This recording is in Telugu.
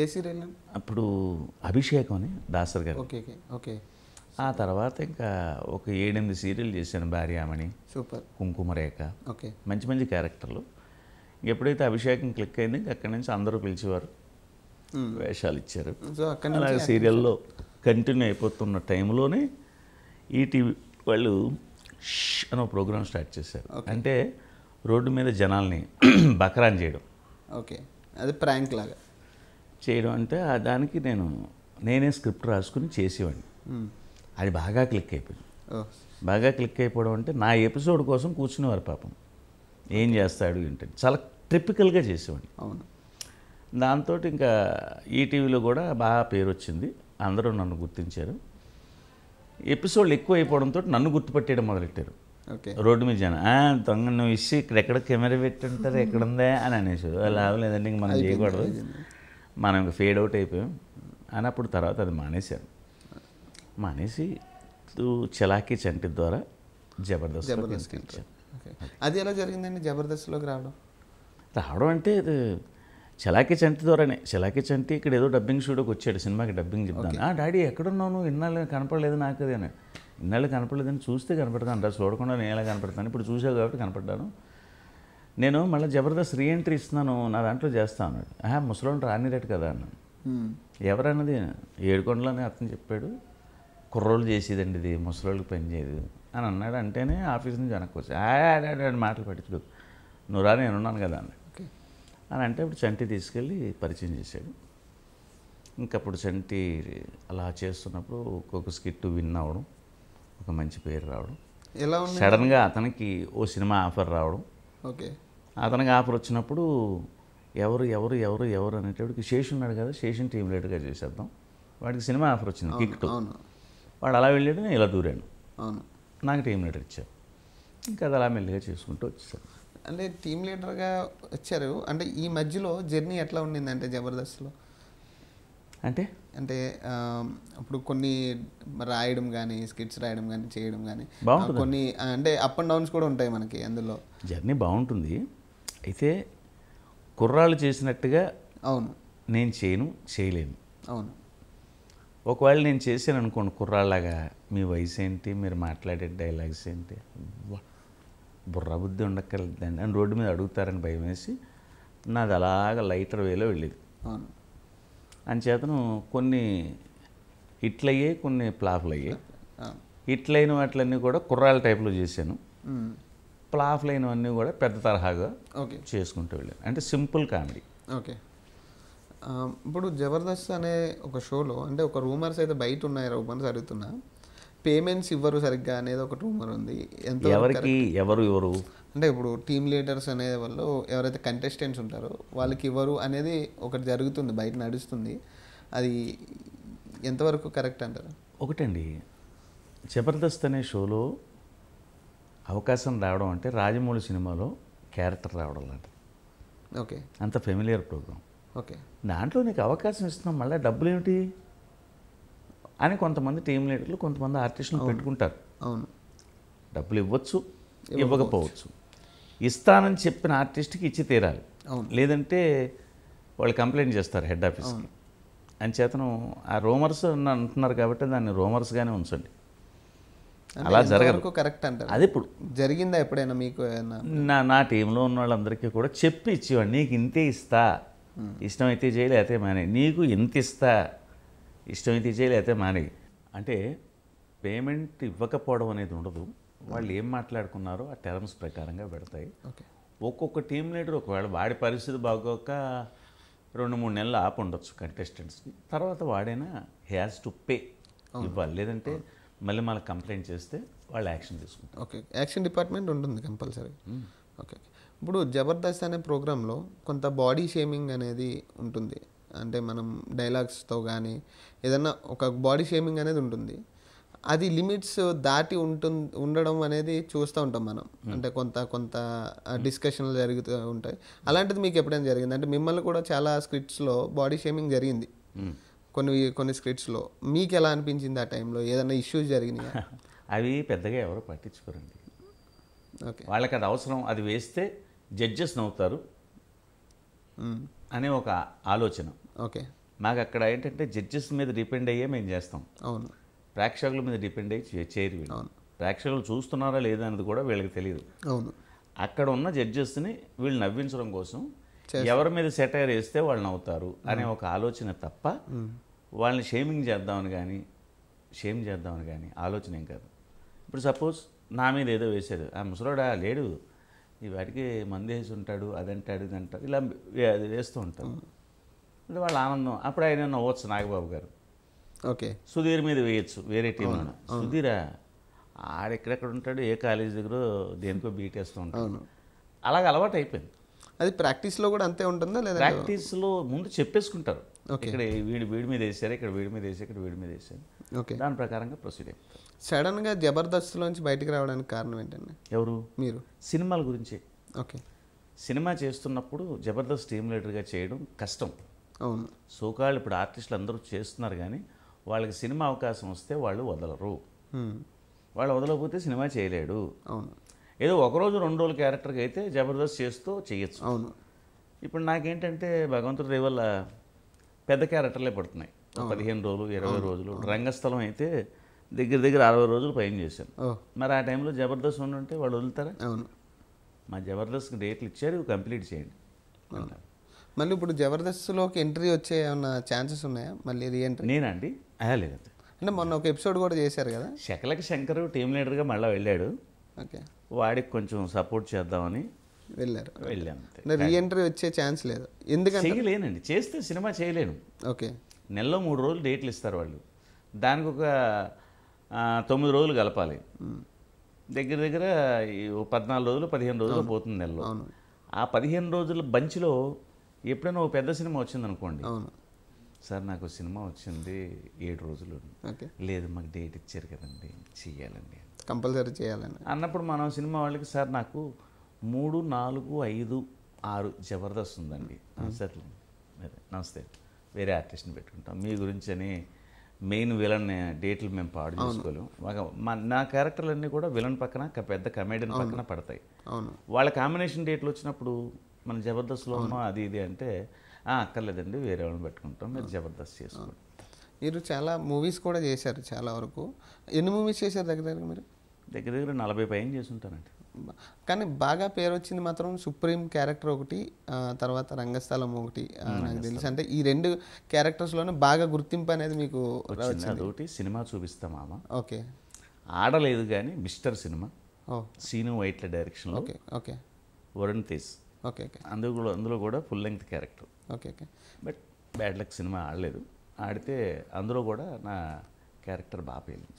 ఏ సీరియల్ అప్పుడు అభిషేకం అని దాసర్ గారు ఓకే ఓకే ఆ తర్వాత ఇంకా ఒక ఏడెనిమిది సీరియల్ చేశాను భార్యామణి సూపర్ కుంకుమరేఖ ఓకే మంచి మంచి క్యారెక్టర్లు ఎప్పుడైతే అభిషేకం క్లిక్ అయింది అక్కడి నుంచి అందరూ పిలిచేవారు వేషాలు ఇచ్చారు సో అక్కడ సీరియల్లో కంటిన్యూ అయిపోతున్న టైంలోనే ఈటీవీ వాళ్ళు అని ఒక ప్రోగ్రామ్ స్టార్ట్ చేశారు అంటే రోడ్డు మీద జనాల్ని బకరాన్ చేయడం ఓకే అది ప్రాంక్ లాగా చేయడం అంటే ఆ దానికి నేను నేనే స్క్రిప్ట్ రాసుకుని చేసేవాడిని అది బాగా క్లిక్ అయిపోయింది బాగా క్లిక్ అయిపోవడం అంటే నా ఎపిసోడ్ కోసం కూర్చునేవారు పాపం ఏం చేస్తాడు ఏంటంటే చాలా ట్రిపికల్గా చేసేవాడిని అవును దాంతో ఇంకా ఈటీవీలో కూడా బాగా పేరు వచ్చింది అందరూ నన్ను గుర్తించారు ఎపిసోడ్లు ఎక్కువ అయిపోవడంతో నన్ను గుర్తుపట్టేయడం మొదలెట్టారు రోడ్డు మీద జనం దొంగ నువ్వు ఇచ్చి ఇక్కడ ఎక్కడ కెమెరా ఉంటారు ఎక్కడ ఉందా అని అనేసి లేదండి మనం చేయకూడదు మనం ఇంకా ఫేడ్ అవుట్ అయిపోయాం అని అప్పుడు తర్వాత అది మానేశాను మానేసి చలాకీ చంటి ద్వారా జబర్దస్త్ అది ఎలా జరిగిందండి జబర్దస్త్లోకి రావడం రావడం అంటే అది చలాకీ చంటి ద్వారానే చలాకీ చంటి ఇక్కడ ఏదో డబ్బింగ్ షూడోకి వచ్చాడు సినిమాకి డబ్బింగ్ చెప్తాను ఆ డాడీ ఎక్కడున్నావు ఇన్నాళ్ళు కనపడలేదు నాకు అది అని ఇన్నాళ్ళు కనపడలేదని చూస్తే కనపడతాను రా చూడకుండా నేను ఎలా కనపడతాను ఇప్పుడు చూసావు కాబట్టి కనపడ్డాను నేను మళ్ళీ జబర్దస్త్ రీఎంట్రీ ఇస్తున్నాను నా దాంట్లో చేస్తా అన్నాడు ఆహా ముసలోని రానిరేటు కదా అన్న ఎవరన్నది ఏడుకొండలని అతను చెప్పాడు కుర్రోళ్ళు చేసేదండి ఇది ముసలోళ్ళకి పని చేయదు అని అన్నాడు అంటేనే ఆఫీస్ నుంచి వెనక్కి వచ్చి మాటలు పట్టించుకో నువ్వు రా నేను ఉన్నాను కదా అన్నాడు అని అంటే ఇప్పుడు చంటి తీసుకెళ్ళి పరిచయం చేశాడు ఇంకా అప్పుడు చంటి అలా చేస్తున్నప్పుడు ఒక్కొక్క స్కిట్ విన్ అవ్వడం ఒక మంచి పేరు రావడం ఎలా సడన్గా అతనికి ఓ సినిమా ఆఫర్ రావడం ఓకే అతనికి ఆఫర్ వచ్చినప్పుడు ఎవరు ఎవరు ఎవరు ఎవరు అనేటప్పటికి శేషు ఉన్నాడు కదా శేషన్ టీం లీడర్గా చేసేద్దాం వాడికి సినిమా ఆఫర్ వచ్చింది కిక్టు వాడు అలా వెళ్ళాడు నేను ఇలా దూరాను నాకు టీం లీడర్ ఇచ్చారు ఇంకా అది అలా మెల్లిగా చేసుకుంటూ వచ్చేసాను అంటే టీం లీడర్గా వచ్చారు అంటే ఈ మధ్యలో జర్నీ ఎట్లా ఉండింది అంటే జబర్దస్త్లో అంటే అంటే ఇప్పుడు కొన్ని రాయడం కానీ స్కిట్స్ రాయడం కానీ చేయడం కానీ కొన్ని అంటే అప్ అండ్ డౌన్స్ కూడా ఉంటాయి మనకి అందులో జర్నీ బాగుంటుంది అయితే కుర్రాళ్ళు చేసినట్టుగా అవును నేను చేయను చేయలేను అవును ఒకవేళ నేను చేశాను అనుకోండి కుర్రాళ్ళగా మీ వయసు ఏంటి మీరు మాట్లాడే డైలాగ్స్ ఏంటి బుర్ర బుద్ధి ఉండక్కర్లేదండి అని రోడ్డు మీద అడుగుతారని భయం వేసి నాది అలాగ లైటర్ వేలో వెళ్ళేది అవును అంచేతను కొన్ని హిట్లు కొన్ని ప్లాఫ్లు అయ్యాయి హిట్లు వాటిలన్నీ కూడా కుర్రాళ్ళ టైప్లో చేశాను ప్లాఫ్ అన్నీ కూడా పెద్ద తరహాగా ఓకే చేసుకుంటూ వెళ్ళాను అంటే సింపుల్ కామెడీ ఓకే ఇప్పుడు జబర్దస్త్ అనే ఒక షోలో అంటే ఒక రూమర్స్ అయితే బయట ఉన్నాయి రూమర్స్ అడుగుతున్నా పేమెంట్స్ ఇవ్వరు సరిగ్గా అనేది ఒక రూమర్ ఉంది ఎంత ఎవరికి ఎవరు ఇవ్వరు అంటే ఇప్పుడు టీమ్ లీడర్స్ అనే వాళ్ళు ఎవరైతే కంటెస్టెంట్స్ ఉంటారో వాళ్ళకి ఇవ్వరు అనేది ఒకటి జరుగుతుంది బయట నడుస్తుంది అది ఎంతవరకు కరెక్ట్ అంటారు ఒకటండి జబర్దస్త్ అనే షోలో అవకాశం రావడం అంటే రాజమౌళి సినిమాలో క్యారెక్టర్ రావడం లాంటిది ఓకే అంత ఫెమిలియర్ ప్రోగ్రామ్ ఓకే దాంట్లో నీకు అవకాశం ఇస్తున్నాం మళ్ళీ డబ్బులు ఏమిటి అని కొంతమంది టీం లీడర్లు కొంతమంది ఆర్టిస్టులు పెట్టుకుంటారు అవును డబ్బులు ఇవ్వచ్చు ఇవ్వకపోవచ్చు ఇస్తానని చెప్పిన ఆర్టిస్ట్కి ఇచ్చి తీరాలి లేదంటే వాళ్ళు కంప్లైంట్ చేస్తారు హెడ్ ఆఫీస్కి చేతను ఆ రోమర్స్ అంటున్నారు కాబట్టి దాన్ని రోమర్స్గానే ఉంచండి అలా జరగదు కరెక్ట్ అంటారు అది ఇప్పుడు జరిగిందా ఎప్పుడైనా మీకు నా నా టీంలో ఉన్న వాళ్ళందరికీ కూడా చెప్పి ఇచ్చేవాడు నీకు ఇంతే ఇస్తా ఇష్టమైతే చేయలే అయితే మానే నీకు ఇంత ఇస్తా ఇష్టమైతే చేయలే అయితే మానే అంటే పేమెంట్ ఇవ్వకపోవడం అనేది ఉండదు వాళ్ళు ఏం మాట్లాడుకున్నారో ఆ టర్మ్స్ ప్రకారంగా పెడతాయి ఒక్కొక్క టీం లీడర్ ఒకవేళ వాడి పరిస్థితి బాగోక రెండు మూడు నెలలు ఆపు ఉండొచ్చు కంటెస్టెంట్స్కి తర్వాత వాడైనా హ్యాస్ టు పే ఇవ్వాలి లేదంటే మళ్ళీ మనకు కంప్లైంట్ చేస్తే వాళ్ళు యాక్షన్ తీసుకుంటారు ఓకే యాక్షన్ డిపార్ట్మెంట్ ఉంటుంది కంపల్సరీ hmm. ఓకే ఇప్పుడు జబర్దస్త్ అనే ప్రోగ్రాంలో కొంత బాడీ షేమింగ్ అనేది ఉంటుంది అంటే మనం డైలాగ్స్తో కానీ ఏదన్నా ఒక బాడీ షేమింగ్ అనేది ఉంటుంది అది లిమిట్స్ దాటి ఉంటుంది ఉండడం అనేది చూస్తూ ఉంటాం మనం hmm. అంటే కొంత కొంత hmm. డిస్కషన్లు జరుగుతూ ఉంటాయి అలాంటిది మీకు ఎప్పుడైనా జరిగింది అంటే మిమ్మల్ని కూడా చాలా స్క్రిప్ట్స్లో బాడీ షేమింగ్ జరిగింది కొన్ని కొన్ని స్క్రిప్ట్స్లో మీకు ఎలా అనిపించింది ఆ టైంలో ఏదైనా ఇష్యూస్ జరిగినాయా అవి పెద్దగా ఎవరు పట్టించుకోరండి ఓకే వాళ్ళకి అది అవసరం అది వేస్తే జడ్జెస్ నవ్వుతారు అనే ఒక ఆలోచన ఓకే మాకు అక్కడ ఏంటంటే జడ్జెస్ మీద డిపెండ్ అయ్యే మేము చేస్తాం అవును ప్రేక్షకుల మీద డిపెండ్ అయ్యి చేయరు అవును ప్రేక్షకులు చూస్తున్నారా లేదా అనేది కూడా వీళ్ళకి తెలియదు అవును అక్కడ ఉన్న జడ్జెస్ని వీళ్ళు నవ్వించడం కోసం ఎవరి మీద సెటైర్ వేస్తే వాళ్ళని నవ్వుతారు అనే ఒక ఆలోచన తప్ప వాళ్ళని షేమింగ్ చేద్దామని కానీ షేమ్ చేద్దామని కానీ ఆలోచన ఏం కాదు ఇప్పుడు సపోజ్ నా మీద ఏదో వేశారు ఆ ముసలోడా లేడు ఈ వాటికి మంది వేసి ఉంటాడు అదంటాడు ఇదంటాడు ఇలా అది వేస్తూ ఉంటాం అంటే వాళ్ళ ఆనందం అప్పుడు ఆయన నవ్వచ్చు నాగబాబు గారు ఓకే సుధీర్ మీద వేయచ్చు వేరే టీంలో సుధీరా ఆడెక్కడెక్కడ ఉంటాడు ఏ కాలేజ్ దగ్గర దేనికో బీటేస్తూ ఉంటాడు అలాగ అలవాటు అయిపోయింది అది ప్రాక్టీస్లో కూడా అంతే ఉంటుందా లేదా ప్రాక్టీస్లో ముందు చెప్పేసుకుంటారు ఇక్కడ వీడి వీడి మీద వేసారు ఇక్కడ వీడి మీద వేసారు ఇక్కడ వీడి మీద వేసారు ఓకే దాని ప్రకారంగా ప్రొసీడ్ అయిపోతుంది సడన్గా జబర్దస్త్లోంచి బయటకు రావడానికి కారణం ఏంటండి ఎవరు మీరు సినిమాల గురించి ఓకే సినిమా చేస్తున్నప్పుడు జబర్దస్త్ టీమ్ లీడర్గా చేయడం కష్టం అవును సోకాళ్ళు ఇప్పుడు ఆర్టిస్టులు అందరూ చేస్తున్నారు కానీ వాళ్ళకి సినిమా అవకాశం వస్తే వాళ్ళు వదలరు hmm. వాళ్ళు వదలకపోతే సినిమా చేయలేడు అవును ఏదో ఒకరోజు రెండు రోజుల క్యారెక్టర్కి అయితే జబర్దస్త్ చేస్తూ చేయొచ్చు అవును ఇప్పుడు నాకేంటంటే భగవంతుడి దయ వల్ల పెద్ద క్యారెక్టర్లే పడుతున్నాయి పదిహేను రోజులు ఇరవై రోజులు రంగస్థలం అయితే దగ్గర దగ్గర అరవై రోజులు పైన చేశాను మరి ఆ టైంలో జబర్దస్త్ ఉండుంటే వాళ్ళు వదులుతారా అవును మా జబర్దస్త్కి డేట్లు ఇచ్చారు కంప్లీట్ చేయండి మళ్ళీ ఇప్పుడు జబర్దస్త్లోకి ఎంట్రీ వచ్చే ఏమన్నా ఛాన్సెస్ ఉన్నాయా మళ్ళీ రీఎంట్రీ నేనండి అయ్యా లేదండి అంటే మొన్న ఒక ఎపిసోడ్ కూడా చేశారు కదా శకలకి శంకర్ టీమ్ లీడర్గా మళ్ళీ వెళ్ళాడు ఓకే వాడికి కొంచెం సపోర్ట్ చేద్దామని వెళ్ళారు వెళ్ళాను రీఎంట్రీ వచ్చే ఛాన్స్ లేదు ఎందుకంటే చేయలేనండి చేస్తే సినిమా చేయలేను ఓకే నెలలో మూడు రోజులు డేట్లు ఇస్తారు వాళ్ళు దానికి ఒక తొమ్మిది రోజులు కలపాలి దగ్గర దగ్గర పద్నాలుగు రోజులు పదిహేను రోజులు పోతుంది నెలలో ఆ పదిహేను రోజుల బంచ్లో ఎప్పుడైనా ఒక పెద్ద సినిమా వచ్చింది అనుకోండి సార్ నాకు సినిమా వచ్చింది ఏడు రోజులు లేదు మాకు డేట్ ఇచ్చారు కదండి చెయ్యాలండి కంపల్సరీ చేయాలని అన్నప్పుడు మనం సినిమా వాళ్ళకి సార్ నాకు మూడు నాలుగు ఐదు ఆరు జబర్దస్త్ ఉందండి సార్ నమస్తే వేరే ఆర్టిస్ట్ని పెట్టుకుంటాం మీ గురించి అని మెయిన్ విలన్ డేట్లు మేము పాడు చేసుకోలేము మా నా క్యారెక్టర్లన్నీ కూడా విలన్ పక్కన పెద్ద కమెడియన్ పక్కన పడతాయి వాళ్ళ కాంబినేషన్ డేట్లు వచ్చినప్పుడు మన జబర్దస్త్లో అది ఇది అంటే అక్కర్లేదండి వేరే వాళ్ళని పెట్టుకుంటాం మీరు జబర్దస్త్ చేసుకోండి మీరు చాలా మూవీస్ కూడా చేశారు చాలా వరకు ఎన్ని మూవీస్ చేశారు దగ్గర దగ్గర మీరు దగ్గర దగ్గర నలభై పైన చేస్తుంటానండి కానీ బాగా పేరు వచ్చింది మాత్రం సుప్రీం క్యారెక్టర్ ఒకటి తర్వాత రంగస్థలం ఒకటి నాకు తెలుసు అంటే ఈ రెండు క్యారెక్టర్స్లోనే బాగా గుర్తింపు అనేది మీకు ఒకటి సినిమా చూపిస్తాం మామ ఓకే ఆడలేదు కానీ మిస్టర్ సినిమా సీను వైట్ల డైరెక్షన్లో okay okay Varun Tej okay okay అందులో కూడా అందులో కూడా full length character okay okay but bad luck cinema ఆడలేదు ఆడితే అందులో కూడా నా క్యారెక్టర్ బాగా పేలింది